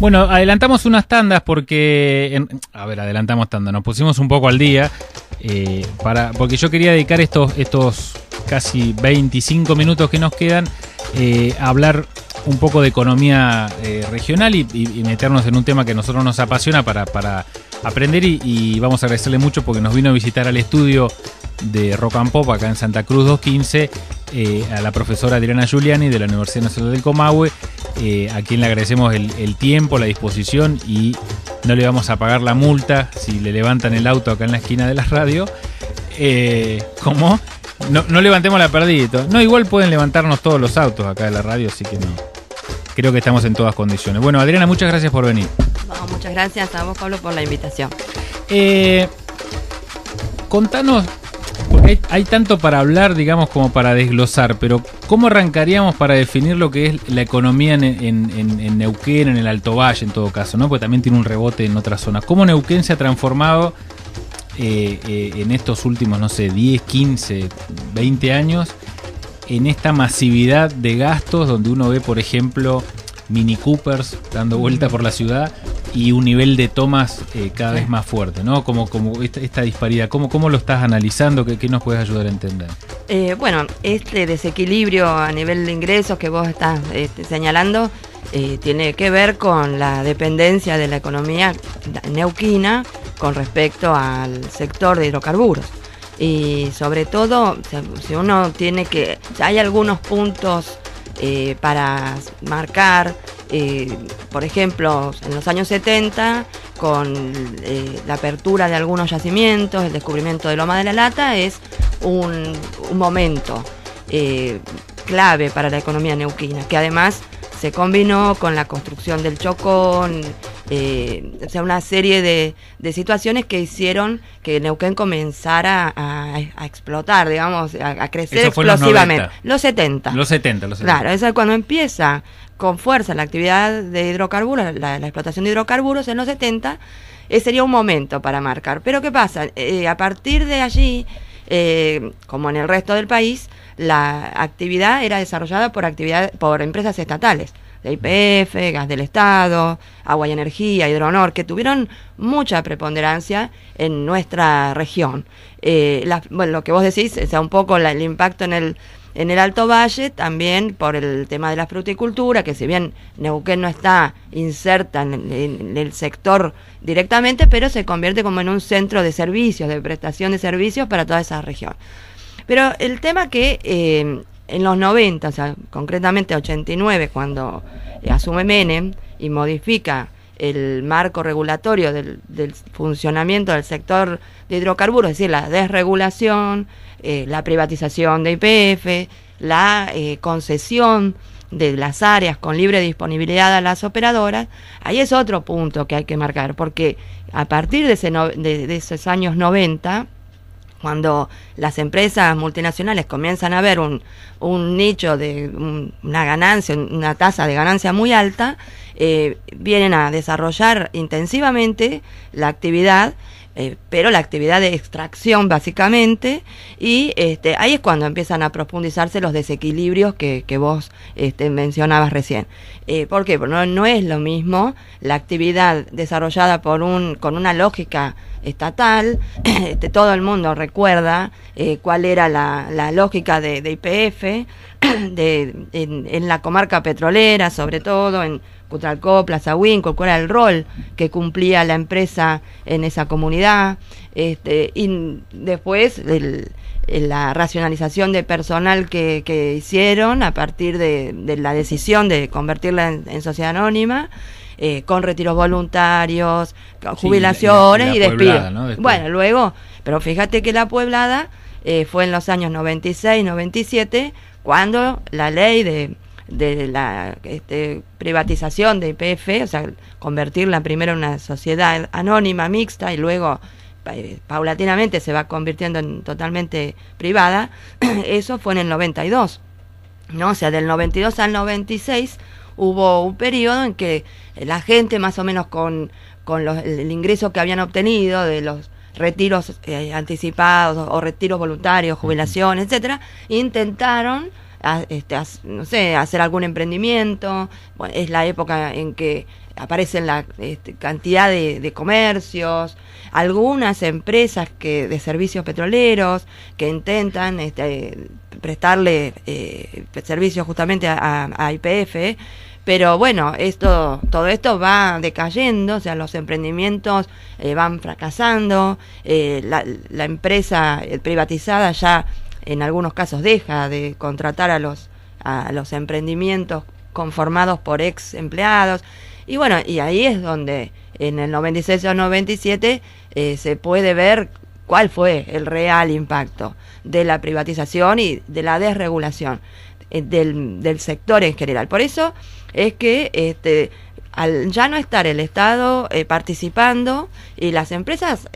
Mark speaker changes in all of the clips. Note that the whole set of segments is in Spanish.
Speaker 1: Bueno, adelantamos unas tandas porque. a ver, adelantamos tanda, nos pusimos un poco al día. Eh, para, porque yo quería dedicar estos, estos casi 25 minutos que nos quedan eh, a hablar un poco de economía eh, regional y, meternos en un tema que a nosotros nos apasiona para, para aprender y, vamos a agradecerle mucho porque nos vino a visitar al estudio de Rock and Pop acá en Santa Cruz 215 eh, a la profesora Adriana Giuliani de la Universidad Nacional del Comahue, eh, a quien le agradecemos el, tiempo, la disposición y no le vamos a pagar la multa si le levantan el auto acá en la esquina de la radio. Eh, ¿Cómo? No, no levantemos la perdida. No, igual pueden levantarnos todos los autos acá de la radio, así que no creo que estamos en todas condiciones. Bueno, Adriana, muchas gracias por venir.
Speaker 2: muchas gracias a vos, Pablo, por la invitación. Eh,
Speaker 1: contanos, porque hay, tanto para hablar, digamos, como para desglosar, pero ¿cómo arrancaríamos para definir lo que es la economía en, Neuquén, en el Alto Valle, en todo caso, ¿no? Porque también tiene un rebote en otras zonas. ¿Cómo Neuquén se ha transformado eh, eh, en estos últimos, no sé, 10, 15, 20 años? en esta masividad de gastos donde uno ve, por ejemplo, Mini Coopers dando vuelta por la ciudad y un nivel de tomas eh, cada vez más fuerte, ¿no? Como, como esta, disparidad, ¿cómo, lo estás analizando? ¿Qué, nos puedes ayudar a entender?
Speaker 2: Eh, bueno, este desequilibrio a nivel de ingresos que vos estás este, señalando eh, tiene que ver con la dependencia de la economía neuquina con respecto al sector de hidrocarburos y sobre todo si uno tiene que, hay algunos puntos eh, para marcar, eh, por ejemplo, en los años 70, con eh, la apertura de algunos yacimientos, el descubrimiento de Loma de la Lata, es un, un momento clave para la economía neuquina, que además se combinó con la construcción del Chocón, eh, o sea, una serie de, de, situaciones que hicieron que Neuquén comenzara a, explotar, digamos, a, crecer explosivamente. Los, 70. Los 70, Claro, es cuando empieza con fuerza la actividad de hidrocarburos, la, explotación de hidrocarburos en los 70, eh, sería un momento para marcar. Pero ¿qué pasa? Eh, a partir de allí, como en el resto del país, la actividad era desarrollada por, actividad, por empresas estatales de IPF, Gas del Estado, Agua y Energía, Hidronor, que tuvieron mucha preponderancia en nuestra región. Eh, lo que vos decís, es un poco el impacto en el, en el Alto Valle, también por el tema de la fruticultura, que si bien Neuquén no está inserta en, el sector directamente, pero se convierte como en un centro de servicios, de prestación de servicios para toda esa región. Pero el tema que eh, en los 90, o sea, concretamente 89, cuando eh, asume Menem y modifica el marco regulatorio del, funcionamiento del sector de hidrocarburos, es decir, la desregulación, eh, la privatización de IPF, la eh, concesión de las áreas con libre disponibilidad a las operadoras, ahí es otro punto que hay que marcar, porque a partir de, ese de esos años 90, cuando las empresas multinacionales comienzan a ver un, nicho de una ganancia, una tasa de ganancia muy alta, eh, vienen a desarrollar intensivamente la actividad eh, pero la actividad de extracción básicamente, y este, ahí es cuando empiezan a profundizarse los desequilibrios que, vos este, mencionabas recién. Eh, ¿Por qué? Porque no, es lo mismo la actividad desarrollada por un, con una lógica estatal. Este, todo el mundo recuerda eh, cuál era la, lógica de IPF de en, en, la comarca petrolera, sobre todo en Cutralcó, Plaza Winco, cuál era el rol que cumplía la empresa en esa comunidad. Este, y después la racionalización de personal que, hicieron a partir de, la decisión de convertirla en, sociedad anónima. Eh, con retiros voluntarios, con jubilaciones y despidos. Bueno, luego, pero fíjate que la pueblada eh, fue en los años 96, 97, cuando la ley de, de la este, privatización de IPF, o sea, convertirla primero en una sociedad anónima, mixta, y luego eh, paulatinamente se va convirtiendo en totalmente privada, eso fue en el 92. ¿no? O sea, del 92 al 96 hubo un periodo en que la gente más o menos con, los, el ingreso que habían obtenido de los retiros eh, anticipados o retiros voluntarios, jubilación, etcétera, intentaron este, no sé, hacer algún emprendimiento. es la época en que aparecen la este, cantidad de, comercios, algunas empresas que de servicios petroleros que intentan este, prestarle eh, servicios justamente a IPF. Pero bueno, esto, todo esto va decayendo, o sea, los emprendimientos eh, van fracasando, eh, la, la empresa privatizada ya en algunos casos deja de contratar a los, a los emprendimientos conformados por ex empleados. Y bueno, y ahí es donde en el 96 o 97 eh, se puede ver cuál fue el real impacto de la privatización y de la desregulación eh, del, sector en general. Por eso es que este, al ya no estar el Estado eh, participando y las empresas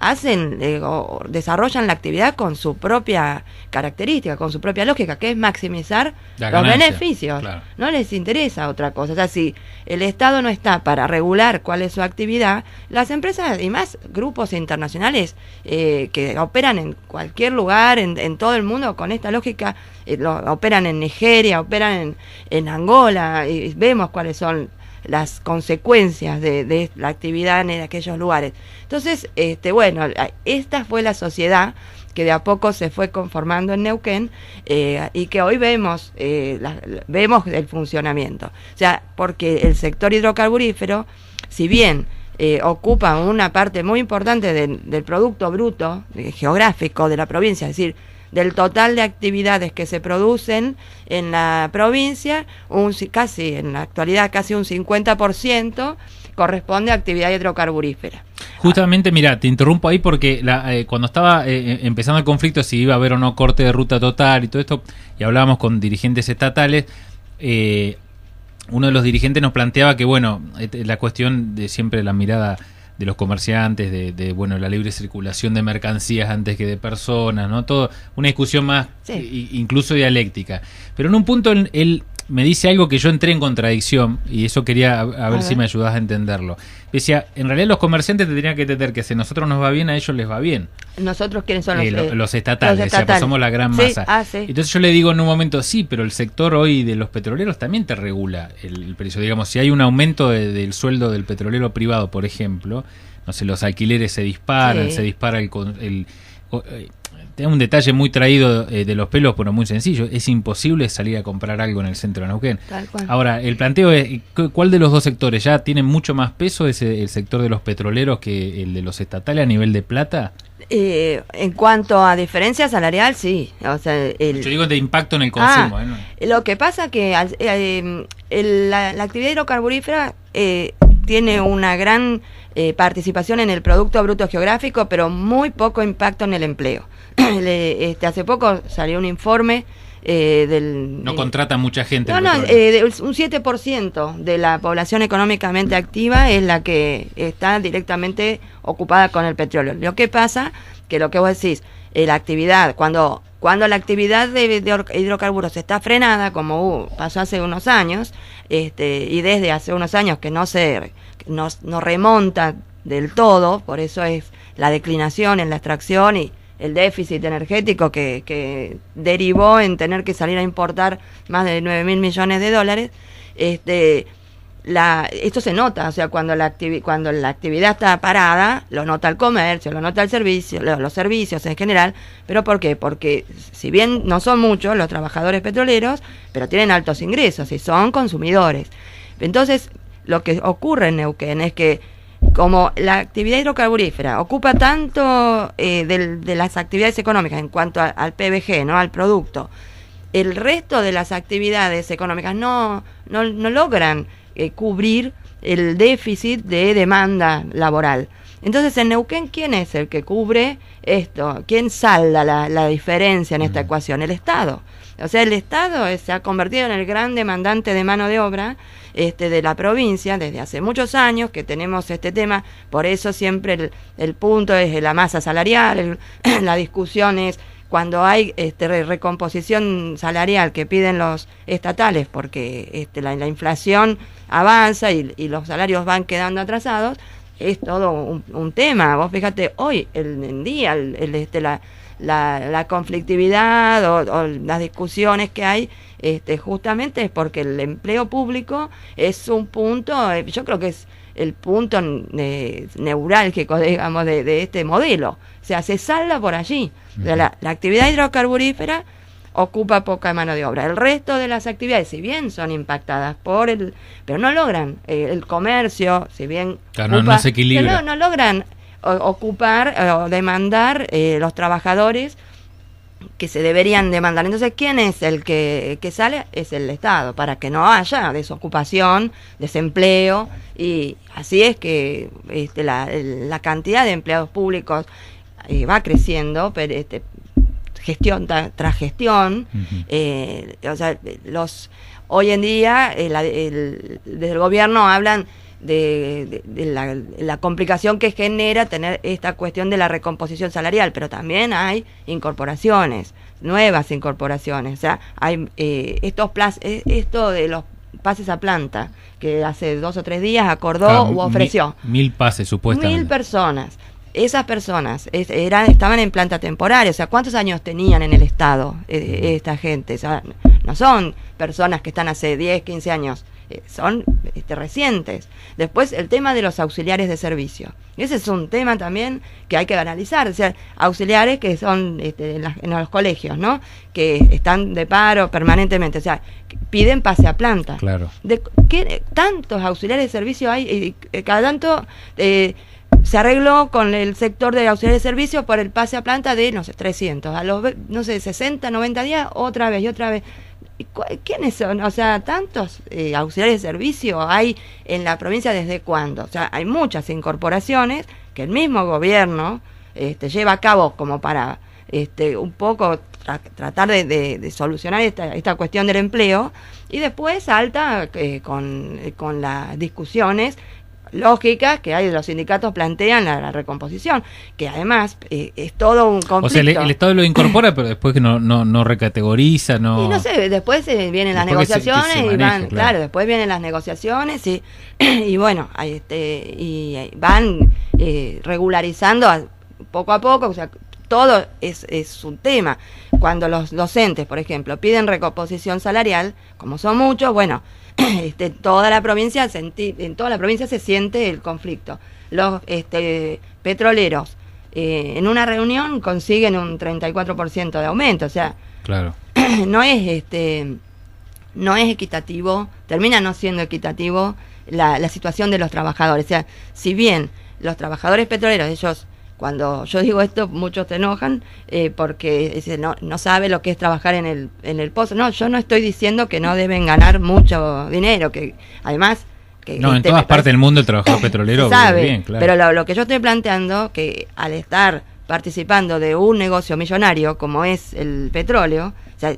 Speaker 2: hacen, eh, desarrollan la actividad con su propia característica, con su propia lógica, que es maximizar los beneficios. No les interesa otra cosa. O sea, si el Estado no está para regular cuál es su actividad, las empresas y más grupos internacionales eh, que operan en cualquier lugar, en, todo el mundo, con esta lógica, eh, operan en Nigeria, operan en, en Angola, y vemos cuáles son las consecuencias de, la actividad en aquellos lugares. Entonces, este, bueno, esta fue la sociedad que de a poco se fue conformando en Neuquén eh, y que hoy vemos, eh, vemos el funcionamiento. O sea, porque el sector hidrocarburífero, si bien eh, ocupa una parte muy importante del producto bruto geográfico de la provincia, es decir, del total de actividades que se producen en la provincia, un, casi en la actualidad casi un 50% corresponde a actividad hidrocarburífera.
Speaker 1: Justamente, mira, te interrumpo ahí porque eh, cuando estaba eh, eh, empezando el conflicto, si iba a haber o no corte de ruta total y todo esto, y hablábamos con dirigentes estatales, uno de los dirigentes nos planteaba que, bueno, este, la cuestión de siempre la mirada de los comerciantes, de, bueno la libre circulación de mercancías antes que de personas, ¿no? Todo, una discusión más incluso dialéctica. Pero en un punto el, el, me dice algo que yo entré en contradicción y eso quería a, ver, si me ayudas a entenderlo. Decía, en realidad los comerciantes tendrían que entender que si a nosotros nos va bien, a ellos les va bien.
Speaker 2: ¿Nosotros quiénes son eh, los, eh, los
Speaker 1: pues estatales? somos la gran masa. Ah, Entonces yo le digo en un momento, sí, pero el sector hoy de los petroleros también te regula el, precio. Digamos, si hay un aumento del sueldo del petrolero privado, por ejemplo, no sé, los alquileres se disparan, se dispara el, el eh, es un detalle muy traído eh, de los pelos, pero muy sencillo. Es imposible salir a comprar algo en el centro de Neuquén. Ahora, el planteo es, eh, ¿cuál de los dos sectores ya tiene mucho más peso? ese el sector de los petroleros que el de los estatales a nivel de plata?
Speaker 2: Eh, en cuanto a diferencia salarial, sí. O
Speaker 1: Yo digo de impacto en el consumo. Ah,
Speaker 2: lo que pasa que la, actividad hidrocarburífera tiene una gran participación en el Producto Bruto Geográfico, pero muy poco impacto en el empleo. este, hace poco salió un informe eh, del... No eh, contrata
Speaker 1: mucha gente. No, no, eh,
Speaker 2: un 7% de la población económicamente activa es la que está directamente ocupada con el petróleo. Lo que pasa, que lo que vos decís, eh, la actividad, cuando, cuando la actividad de, hidrocarburos está frenada, como uh, pasó hace unos años, este, y desde hace unos años que no se no remonta del todo, por eso es la declinación en la extracción y el déficit energético que, derivó en tener que salir a importar más de 9 mil millones de dólares, este, la, esto se nota, o sea, cuando la, cuando la actividad está parada, lo nota el comercio, lo nota el servicio, los servicios en general, pero ¿por qué? Porque si bien no son muchos los trabajadores petroleros, pero tienen altos ingresos y son consumidores. Entonces, lo que ocurre en Neuquén es que como la actividad hidrocarburífera ocupa tanto eh, de, las actividades económicas en cuanto al PBG, ¿no? al producto, el resto de las actividades económicas no, no, no logran eh, cubrir el déficit de demanda laboral. Entonces, en Neuquén, ¿quién es el que cubre esto? ¿Quién salda la, diferencia en esta ecuación? El Estado. O sea, el Estado se ha convertido en el gran demandante de mano de obra este, de la provincia desde hace muchos años que tenemos este tema. Por eso siempre el, punto es la masa salarial, la discusión es cuando hay este, recomposición salarial que piden los estatales porque este, la, inflación avanza y los salarios van quedando atrasados es todo un, tema. Vos fíjate, hoy el, en día, el, este, la, la, conflictividad o, las discusiones que hay, este, justamente es porque el empleo público es un punto, eh, yo creo que es el punto neural eh, neurálgico, digamos, de, este modelo. O sea, se salva por allí. la actividad hidrocarburífera ocupa poca mano de obra. El resto de las actividades, si bien son impactadas por el, pero no logran eh, el comercio, si bien no, logran ocupar o demandar eh, los trabajadores que se deberían demandar. Entonces, ¿quién es el que, sale? Es el Estado, para que no haya desocupación, desempleo, y así es que este, la, la, cantidad de empleados públicos eh, va creciendo, pero este, gestión tras gestión. Eh, o sea, los, hoy en día, eh, desde el gobierno hablan de, la, complicación que genera tener esta cuestión de la recomposición salarial, pero también hay incorporaciones, nuevas incorporaciones. O sea, hay eh, estos plaz, esto de los pases a planta que hace dos o tres días acordó ah, u ofreció.
Speaker 1: Mil, pases, supuestamente. Mil
Speaker 2: personas esas personas estaban en planta temporaria, o sea, ¿cuántos años tenían en el Estado eh, esta gente? O sea, no son personas que están hace 10, 15 años, eh, son este, recientes. Después, el tema de los auxiliares de servicio. Ese es un tema también que hay que analizar, o sea, auxiliares que son este, en, los colegios, ¿no? Que están de paro permanentemente, o sea, piden pase a planta. Claro. ¿De qué tantos auxiliares de servicio hay? Y, eh, cada tanto se arregló con el sector de auxiliares de servicio por el pase a planta de, no sé, 300. A los, no sé, 60, 90 días, otra vez y otra vez. ¿Quiénes son? O sea, tantos eh, auxiliares de servicio hay en la provincia desde cuándo. O sea, hay muchas incorporaciones que el mismo gobierno este, lleva a cabo como para este, un poco tratar de, solucionar esta, cuestión del empleo y después salta eh, con, eh, con las discusiones lógicas que hay los sindicatos plantean la, recomposición, que además eh, es todo un conflicto. O sea, el, Estado
Speaker 1: lo incorpora, pero después que no, no, no recategoriza, no... Y no
Speaker 2: sé, después eh, vienen las negociaciones y van, claro. después vienen las negociaciones y, y bueno, este, y eh, van regularizando poco a poco, o sea, todo es, un tema. Cuando los docentes, por ejemplo, piden recomposición salarial, como son muchos, bueno, este, toda la provincia en toda la provincia se siente el conflicto. Los este, petroleros eh, en una reunión consiguen un 34% de aumento, o sea, no es este no es equitativo, termina no siendo equitativo la situación de los trabajadores. O sea, si bien los trabajadores petroleros, ellos cuando yo digo esto, muchos te enojan eh, porque dice no, no sabe lo que es trabajar en el, en el pozo. No, yo no estoy diciendo que no deben ganar mucho dinero, que además que no, en todas partes del
Speaker 1: mundo el trabajador petrolero sabe, Pero
Speaker 2: lo, que yo estoy planteando, que al estar participando de un negocio millonario como es el petróleo,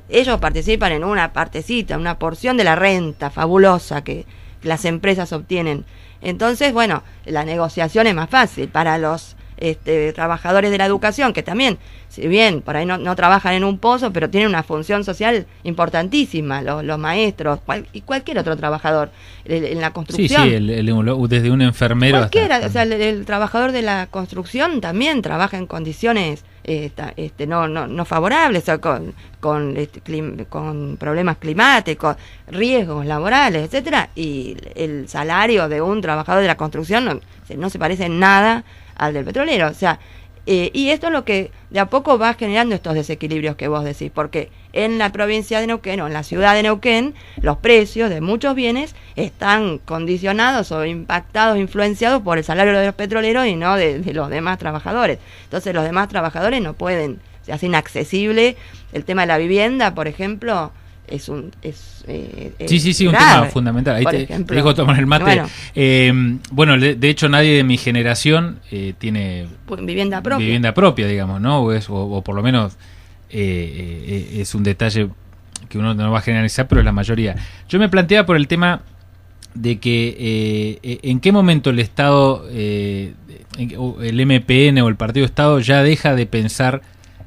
Speaker 2: ellos participan en una partecita, una porción de la renta fabulosa que las empresas obtienen. Entonces, bueno, la negociación es más fácil para los este, trabajadores de la educación, que también si bien por ahí no, no, trabajan en un pozo, pero tienen una función social importantísima, los, maestros y cualquier otro trabajador en la construcción. Sí,
Speaker 1: sí, desde un enfermero. Cualquiera, o sea,
Speaker 2: el, trabajador de la construcción también trabaja en condiciones eh, este, no, no, no favorables, o sea, con, este, con, problemas climáticos, riesgos laborales, etcétera Y el salario de un trabajador de la construcción no, no se parece en nada al del petrolero. O sea, eh, y esto es lo que de a poco va generando estos desequilibrios que vos decís, porque en la provincia de Neuquén o en la ciudad de Neuquén, los precios de muchos bienes están condicionados o impactados, influenciados por el salario de los petroleros y no de, de los demás trabajadores. Entonces los demás trabajadores no pueden, se hace inaccesible el tema de la vivienda, por ejemplo, es un es, eh, sí sí sí un tema fundamental ahí te, dejo el mate
Speaker 1: bueno, eh, de hecho nadie de mi generación eh, tiene pues, vivienda propia vivienda propia digamos no o, por lo menos es un detalle que uno no va a generalizar pero es la mayoría yo me planteaba por el tema de que en qué momento el Estado el MPN o el Partido Estado ya deja de pensar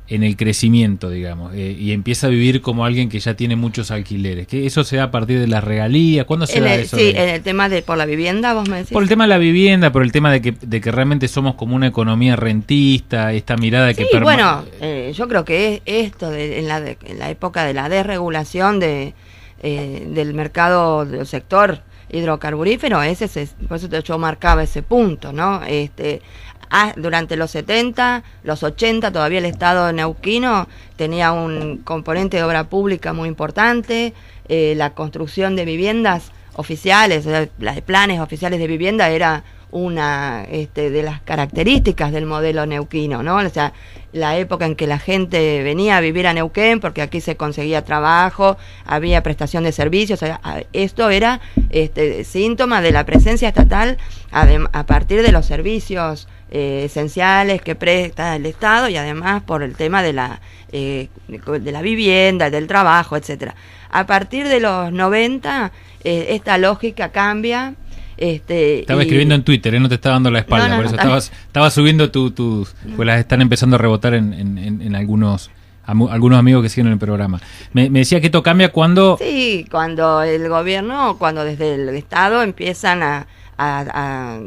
Speaker 1: en el crecimiento, digamos, eh, y empieza a vivir como alguien que ya tiene muchos alquileres. que ¿Eso se da a partir de las regalías? ¿Cuándo se da eso? Sí, en
Speaker 2: el tema de por la vivienda, vos me decís. Por el tema de
Speaker 1: la vivienda, por el tema de que, realmente somos como una economía rentista, esta mirada que que... Sí, Bueno,
Speaker 2: eh, yo creo que es esto, de, en, la época de la desregulación de, eh, del mercado del sector hidrocarburífero, ese, por eso yo marcaba ese punto, ¿no? Este, Ah, durante los 70, los 80, todavía el Estado neuquino tenía un componente de obra pública muy importante, eh, la construcción de viviendas oficiales, o las planes oficiales de vivienda era una este, de las características del modelo neuquino, ¿no? O sea, la época en que la gente venía a vivir a Neuquén porque aquí se conseguía trabajo, había prestación de servicios, esto era este, síntoma de la presencia estatal a, partir de los servicios eh, esenciales que presta el Estado y además por el tema de la, eh, de la vivienda, del trabajo, etcétera. A partir de los 90 eh, esta lógica cambia este, estaba escribiendo en
Speaker 1: Twitter, ¿eh? no te estaba dando la espalda, por eso estabas, estaba subiendo tus... pues las están empezando a rebotar en, en, algunos algunos amigos que siguen el programa. Me, me, decía que esto cambia cuando...
Speaker 2: Sí, cuando el gobierno, cuando desde el Estado empiezan a, a,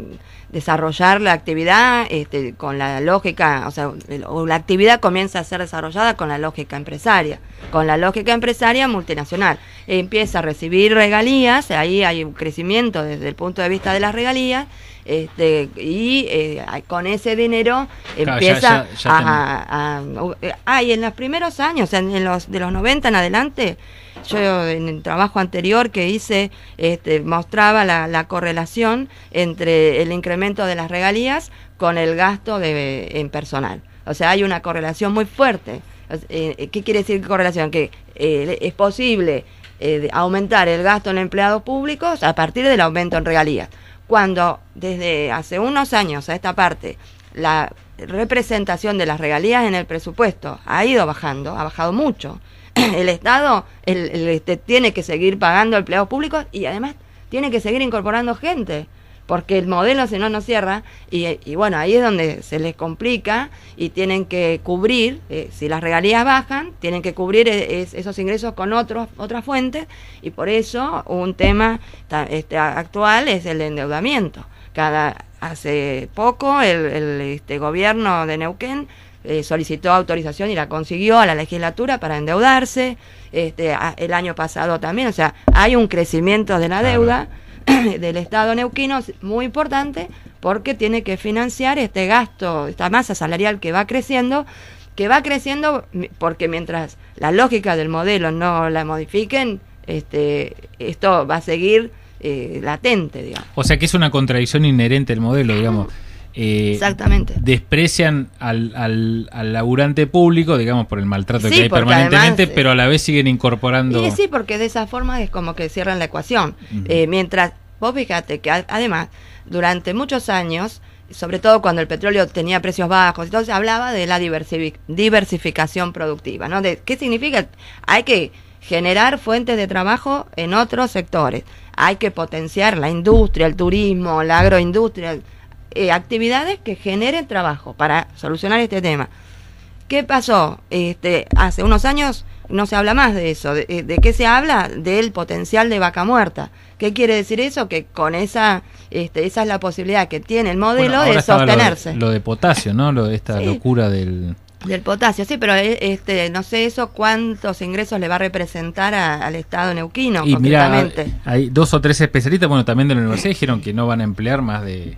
Speaker 2: desarrollar la actividad este, con la lógica, o sea, la actividad comienza a ser desarrollada con la lógica empresaria, con la lógica empresaria multinacional. Empieza a recibir regalías, ahí hay un crecimiento desde el punto de vista de las regalías, este, y eh, con ese dinero empieza a, Ah, eh, y en los primeros años, en los, de los 90 en adelante, yo en el trabajo anterior que hice este, mostraba la, correlación entre el incremento de las regalías con el gasto en personal. O sea, hay una correlación muy fuerte. Eh, eh, ¿Qué quiere decir correlación? Que eh, es posible aumentar el gasto en empleados públicos a partir del aumento en regalías. Cuando desde hace unos años a esta parte la representación de las regalías en el presupuesto ha ido bajando, ha bajado mucho, el Estado el, este, tiene que seguir pagando empleados públicos y además tiene que seguir incorporando gente, porque el modelo si no, no cierra y, bueno, ahí es donde se les complica y tienen que cubrir, eh, si las regalías bajan, tienen que cubrir eh, esos ingresos con otros, otras fuentes y por eso un tema este, actual es el endeudamiento. Cada, hace poco el, el este, gobierno de Neuquén eh, solicitó autorización y la consiguió a la legislatura para endeudarse, este, el año pasado también, o sea, hay un crecimiento de la deuda del Estado neuquino muy importante porque tiene que financiar este gasto, esta masa salarial que va creciendo, que va creciendo porque mientras la lógica del modelo no la modifiquen, este, esto va a seguir eh, latente, digamos.
Speaker 1: O sea que es una contradicción inherente el modelo, digamos. Eh, Exactamente. Desprecian al, al, al, laburante público, digamos, por el maltrato que hay permanentemente, pero a la eh, vez siguen incorporando. Sí,
Speaker 2: porque de esa forma es como que cierran la ecuación. Eh, mientras, vos fíjate que además, durante muchos años, sobre todo cuando el petróleo tenía precios bajos, entonces hablaba de la diversificación productiva, ¿no? De qué significa, hay que generar fuentes de trabajo en otros sectores, hay que potenciar la industria, el turismo, la agroindustria, eh, actividades que generen trabajo para solucionar este tema. ¿Qué pasó? Este, hace unos años no se habla más de eso. Eh, ¿De, qué se habla? Del potencial de vaca muerta. ¿Qué quiere decir eso? Que con esa, este, esa es la posibilidad que tiene el modelo de sostenerse. Lo
Speaker 1: de, potasio, ¿no? Lo, esta locura del...
Speaker 2: Del potasio, sí, pero eh, este, no sé eso cuántos ingresos le va a representar al Estado neuquino. Y
Speaker 1: hay dos o tres especialistas, bueno, también de la universidad dijeron que no van a emplear más de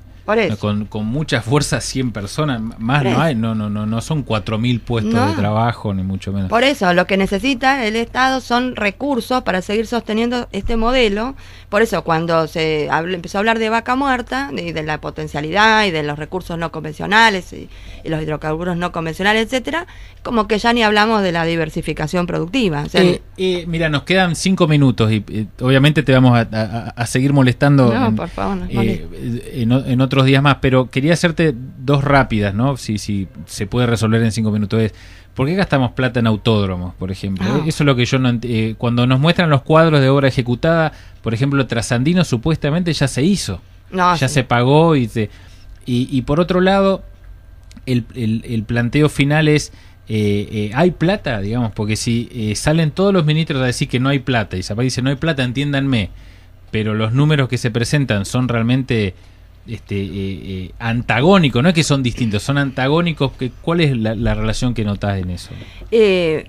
Speaker 1: con, muchas mucha fuerza 100 personas, más no hay, no, no, no, no son 4.000 puestos de trabajo, ni mucho menos. Por
Speaker 2: eso, lo que necesita el Estado son recursos para seguir sosteniendo este modelo. Por eso, cuando se empezó a hablar de vaca muerta, y de la potencialidad y de los recursos no convencionales y, los hidrocarburos no convencionales, etcétera, como que ya ni hablamos de la diversificación productiva. O eh,
Speaker 1: eh, mira, nos quedan 5 minutos y obviamente te vamos a, seguir molestando. No, en, por favor, eh, otros días más, pero quería hacerte dos rápidas, ¿no? Si, si se puede resolver en cinco minutos. Es, ¿Por qué gastamos plata en autódromos, por ejemplo? Ah. Eso es lo que yo no eh, Cuando nos muestran los cuadros de obra ejecutada, por ejemplo, Trasandino supuestamente ya se hizo. ya se pagó y, y, por otro lado, el, planteo final es... Eh, eh, hay plata, digamos, porque si eh, salen todos los ministros a decir que no hay plata y Zapata dice no hay plata, entiéndanme, pero los números que se presentan son realmente este, eh, eh, antagónico, no es que son distintos, son antagónicos. Que, ¿Cuál es la, relación que notas en eso?
Speaker 2: Eh,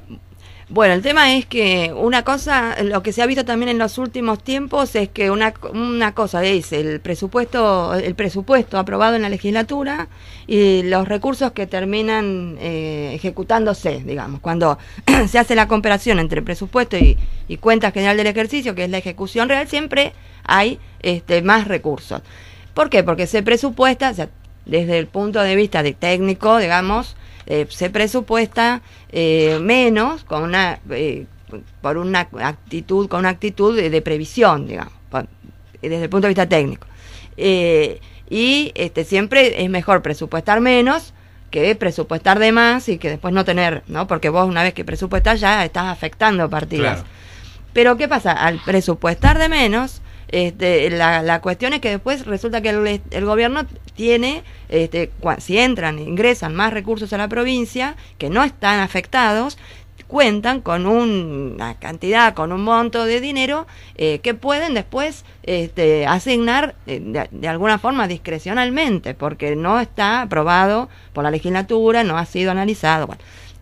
Speaker 2: bueno, el tema es que una cosa, lo que se ha visto también en los últimos tiempos es que una, una cosa es el presupuesto, el presupuesto aprobado en la legislatura y los recursos que terminan ejecutándose, digamos, cuando se hace la comparación entre presupuesto y, y cuenta general del ejercicio, que es la ejecución real, siempre hay este, más recursos. ¿Por qué? Porque se presupuesta, desde el punto de vista de técnico, digamos, eh, se presupuesta eh, menos con una, eh, por una actitud, con una actitud de, previsión, digamos, desde el punto de vista técnico. y este, siempre es mejor presupuestar menos que presupuestar de más y que después no tener, ¿no? Porque vos una vez que presupuestás ya estás afectando partidas. Pero ¿qué pasa? Al presupuestar de menos, este, la, la cuestión es que después resulta que el, gobierno tiene, este, si entran, ingresan más recursos a la provincia, que no están afectados, cuentan con una cantidad, con un monto de dinero eh, que pueden después este, asignar eh, de, alguna forma discrecionalmente, porque no está aprobado por la legislatura, no ha sido analizado.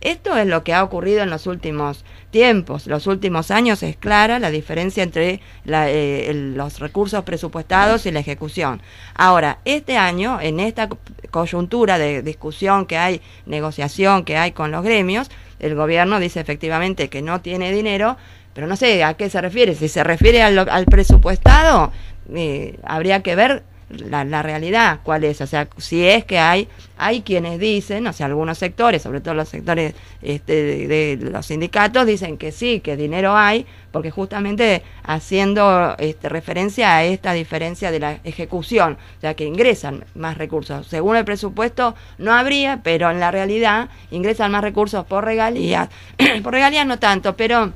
Speaker 2: esto es lo que ha ocurrido en los últimos tiempos, los últimos años, es clara la diferencia entre eh, los recursos presupuestados y la ejecución. Ahora, este año, en esta coyuntura de discusión que hay, negociación que hay con los gremios, el gobierno dice efectivamente que no tiene dinero, pero no sé a qué se refiere. Si se refiere al, presupuestado, eh, habría que ver la, realidad, cuál es. O sea, si es que hay, hay quienes dicen, o sea, algunos sectores, sobre todo los sectores este, de, los sindicatos, dicen que sí, que dinero hay, porque justamente haciendo este, referencia a esta diferencia de la ejecución, o sea, que ingresan más recursos. Según el presupuesto no habría, pero en la realidad ingresan más recursos por regalías. por regalías no tanto, pero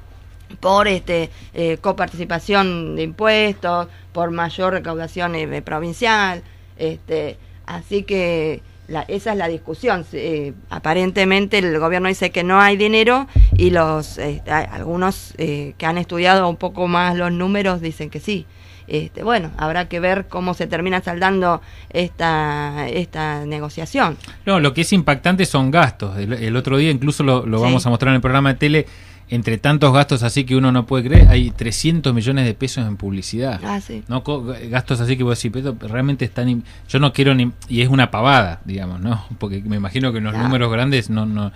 Speaker 2: por este eh, coparticipación de impuestos, por mayor recaudación eh, provincial, este, así que esa es la discusión. Eh, aparentemente el gobierno dice que no hay dinero y los este, algunos que han estudiado un poco más los números dicen que sí. Este, bueno, habrá que ver cómo se termina saldando esta, esta negociación.
Speaker 1: No, lo que es impactante son gastos. El, otro día incluso lo, vamos a mostrar en el programa de tele entre tantos gastos así que uno no puede creer, hay 300 millones de pesos en publicidad. Ah, sí. ¿no? Gastos así que vos decís, pero realmente están... Yo no quiero ni... Y es una pavada, digamos, ¿no? Porque me imagino que en los números grandes no, no,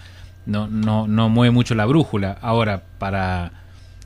Speaker 1: no, no, no mueve mucho la brújula. Ahora, para...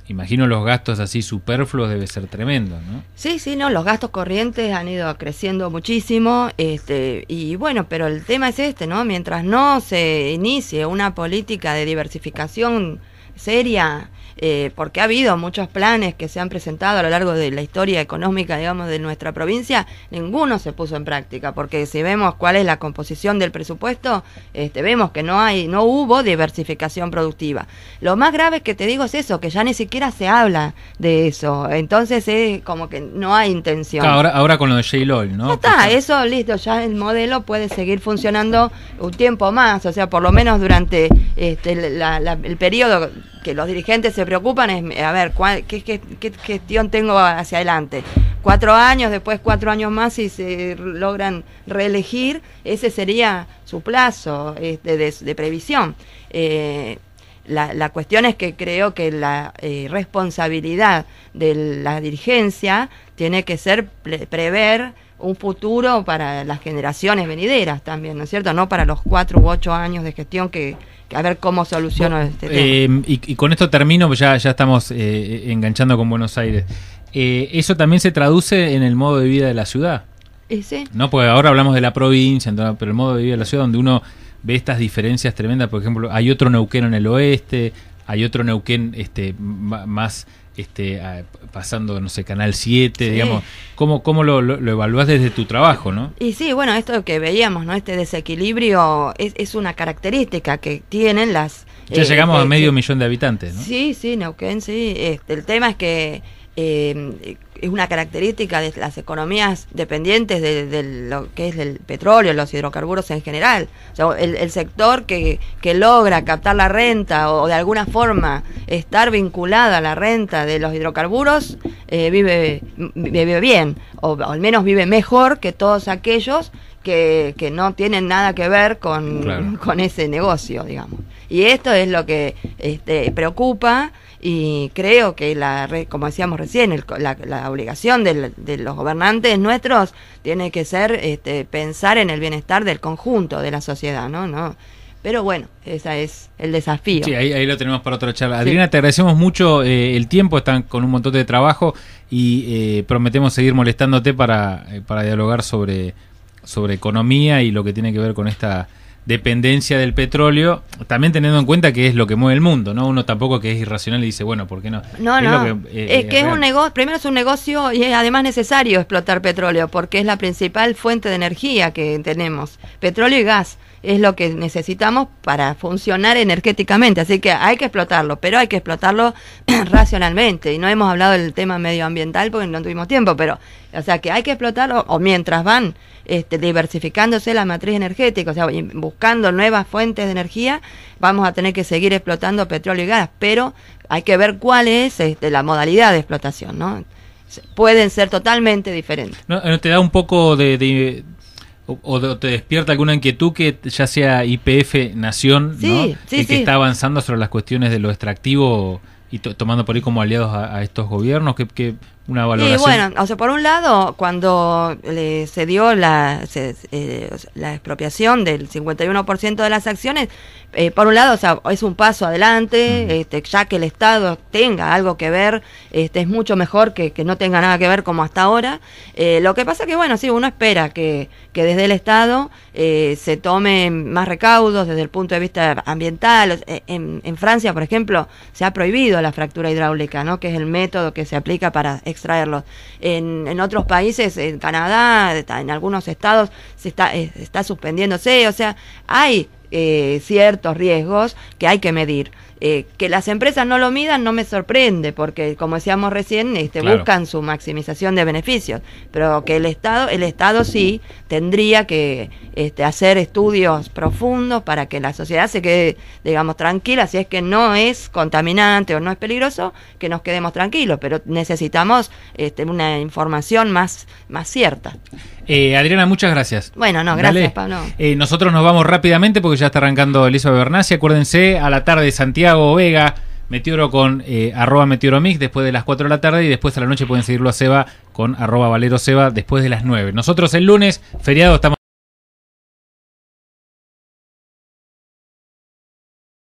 Speaker 1: Imagino los gastos así superfluos debe ser tremendo, ¿no?
Speaker 2: Sí, sí, no, los gastos corrientes han ido creciendo muchísimo, este, y bueno, pero el tema es este, ¿no? Mientras no se inicie una política de diversificación seria. Eh, porque ha habido muchos planes que se han presentado a lo largo de la historia económica, digamos, de nuestra provincia, ninguno se puso en práctica, porque si vemos cuál es la composición del presupuesto, este, vemos que no hay, no hubo diversificación productiva. Lo más grave que te digo es eso, que ya ni siquiera se habla de eso, entonces es como que no hay intención. Ahora,
Speaker 1: ahora con lo de J-LOL, ¿no?
Speaker 2: está, eso listo, ya el modelo puede seguir funcionando un tiempo más, o sea, por lo menos durante este, el periodo que los dirigentes se preocupan es, a ver, cuál, qué, gestión tengo hacia adelante. Cuatro años, después cuatro años más, si se logran reelegir, ese sería su plazo este, de, previsión. Eh, la, cuestión es que creo que la eh, responsabilidad de la dirigencia tiene que ser prever un futuro para las generaciones venideras también, ¿no es cierto? No para los cuatro u ocho años de gestión que, a ver cómo soluciono este tema.
Speaker 1: Eh, y, con esto termino, ya, ya estamos eh, eh, enganchando con Buenos Aires. eso también se traduce en el modo de vida de la ciudad. No, porque ahora hablamos de la provincia, pero el modo de vida de la ciudad, donde uno ve estas diferencias tremendas. Por ejemplo, hay otro neuquero en el oeste, hay otro Neuquén este, más este, pasando, no sé, Canal 7, digamos, ¿cómo, cómo lo, lo, evaluás desde tu trabajo, no?
Speaker 2: Y sí, bueno, esto que veíamos, ¿no? Este desequilibrio es, una característica que tienen las... Ya eh, llegamos a eh, medio eh,
Speaker 1: millón de habitantes, ¿no?
Speaker 2: Sí, sí, Neuquén, sí. Este, el tema es que es una característica de las economías dependientes de, lo que es el petróleo, los hidrocarburos en general. el, sector que, que, logra captar la renta o, de alguna forma estar vinculada a la renta de los hidrocarburos eh, vive, vive bien, o, al menos vive mejor que todos aquellos que, no tienen nada que ver con, con, ese negocio, digamos. Y esto es lo que este, preocupa y creo que la como decíamos recién la, obligación de los gobernantes nuestros tiene que ser este, pensar en el bienestar del conjunto de la sociedad no no pero bueno, ese es el desafío. Sí, ahí,
Speaker 1: ahí lo tenemos para otra charla. Adriana, te agradecemos mucho eh, el tiempo, están con un montón de trabajo y eh, prometemos seguir molestándote para, eh, para dialogar sobre, sobre economía y lo que tiene que ver con esta dependencia del petróleo, también teniendo en cuenta que es lo que mueve el mundo, ¿no? Uno tampoco que es irracional y dice, bueno, ¿por qué no? No, es no, que, eh, es eh, que un
Speaker 2: negocio, primero es un negocio y es además necesario explotar petróleo porque es la principal fuente de energía que tenemos, petróleo y gas es lo que necesitamos para funcionar energéticamente. Así que hay que explotarlo, pero hay que explotarlo racionalmente. Y no hemos hablado del tema medioambiental porque no tuvimos tiempo, pero o sea que hay que explotarlo o mientras van este, diversificándose la matriz energética, o sea, buscando nuevas fuentes de energía, vamos a tener que seguir explotando petróleo y gas, pero hay que ver cuál es este, la modalidad de explotación, ¿no? pueden ser totalmente diferentes.
Speaker 1: te da un poco de, o, te despierta alguna inquietud que ya sea IPF Nación, que está avanzando sobre las cuestiones de lo extractivo y tomando por ahí como aliados a, estos gobiernos, que y bueno,
Speaker 2: o sea, por un lado, cuando se dio la, eh, la expropiación del 51% de las acciones, eh, por un lado, o sea, es un paso adelante, este, ya que el Estado tenga algo que ver, este, es mucho mejor que, que no tenga nada que ver como hasta ahora. Eh, lo que pasa que, bueno, sí, uno espera que, desde el Estado se tomen más recaudos desde el punto de vista ambiental. En, en Francia, por ejemplo, se ha prohibido la fractura hidráulica, ¿no? que es el método que se aplica para extraerlos. En, otros países, en Canadá, en algunos estados, se está, eh, está suspendiéndose, o sea, hay eh, ciertos riesgos que hay que medir. Eh, que las empresas no lo midan no me sorprende, porque como decíamos recién, este, buscan su maximización de beneficios, pero que el Estado, el Estado sí tendría que este, hacer estudios profundos para que la sociedad se quede, digamos, tranquila, si es que no es contaminante o no es peligroso, que nos quedemos tranquilos, pero necesitamos este, una información más, más cierta.
Speaker 1: Eh, Adriana, muchas gracias.
Speaker 2: Bueno, no, gracias, Pablo.
Speaker 1: Eh, nosotros nos vamos rápidamente porque ya está arrancando Elizabeth y Acuérdense, a la tarde de Santiago Vega. Meteoro con eh, arroba meteoromix después de las 4 de la tarde y después a la noche pueden seguirlo a Seba con arroba valero Seba después de las 9. Nosotros el lunes, feriado, estamos...